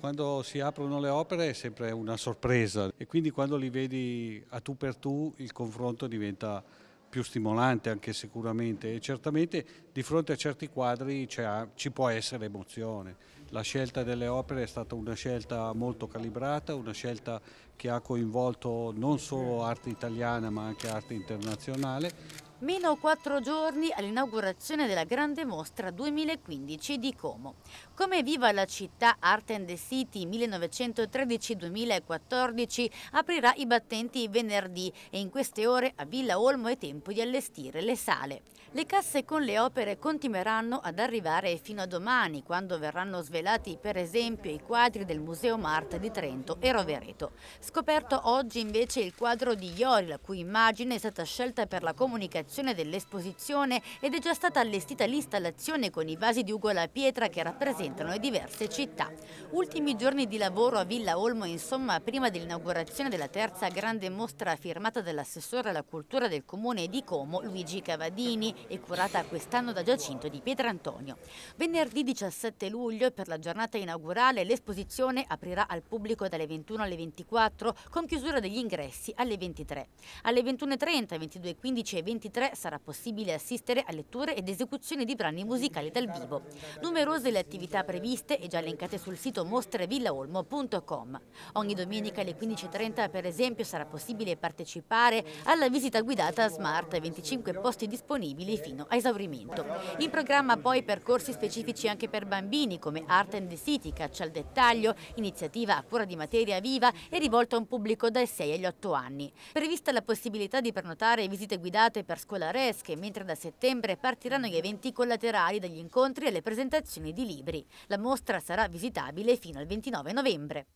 Quando si aprono le opere è sempre una sorpresa e quindi quando li vedi a tu per tu il confronto diventa più stimolante anche sicuramente e certamente di fronte a certi quadri ci può essere emozione. La scelta delle opere è stata una scelta molto calibrata, una scelta che ha coinvolto non solo arte italiana ma anche arte internazionale Meno quattro giorni all'inaugurazione della grande mostra 2015 di Como. Come viva la città Art and the City 1913-2014 aprirà i battenti venerdì e in queste ore a Villa Olmo è tempo di allestire le sale. Le casse con le opere continueranno ad arrivare fino a domani quando verranno svelati per esempio i quadri del Museo Marta di Trento e Rovereto. Scoperto oggi invece il quadro di Iori la cui immagine è stata scelta per la comunicazione inaugurazione dell'esposizione ed è già stata allestita l'installazione con i vasi di Ugo alla Pietra che rappresentano le diverse città. Ultimi giorni di lavoro a Villa Olmo, insomma, prima dell'inaugurazione della terza grande mostra firmata dall'assessore alla cultura del comune di Como, Luigi Cavadini, e curata quest'anno da Giacinto di Pietrantonio. Venerdì 17 luglio, per la giornata inaugurale, l'esposizione aprirà al pubblico dalle 21 alle 24 con chiusura degli ingressi alle 23. Alle 21.30, 22.15 e 23 Inoltre sarà possibile assistere a letture ed esecuzioni di brani musicali dal vivo. Numerose le attività previste e già elencate sul sito mostrevillaolmo.com. Ogni domenica alle 15.30 per esempio sarà possibile partecipare alla visita guidata a Smart, 25 posti disponibili fino a esaurimento. In programma poi percorsi specifici anche per bambini come Art and the City, Caccia al Dettaglio, iniziativa a cura di materia viva e rivolta a un pubblico dai 6 agli 8 anni. Prevista la possibilità di prenotare visite guidate per scuole scolaresche, mentre da settembre partiranno gli eventi collaterali dagli incontri alle presentazioni di libri. La mostra sarà visitabile fino al 29 novembre.